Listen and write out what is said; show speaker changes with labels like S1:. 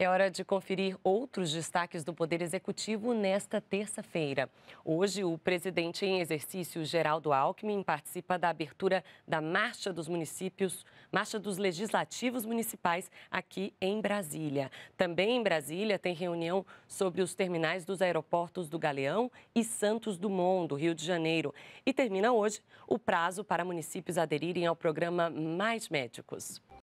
S1: É hora de conferir outros destaques do Poder Executivo nesta terça-feira. Hoje, o presidente em exercício, Geraldo Alckmin, participa da abertura da Marcha dos Municípios, Marcha dos Legislativos Municipais, aqui em Brasília. Também em Brasília tem reunião sobre os terminais dos aeroportos do Galeão e Santos Dumont, do Rio de Janeiro. E termina hoje o prazo para municípios aderirem ao programa Mais Médicos.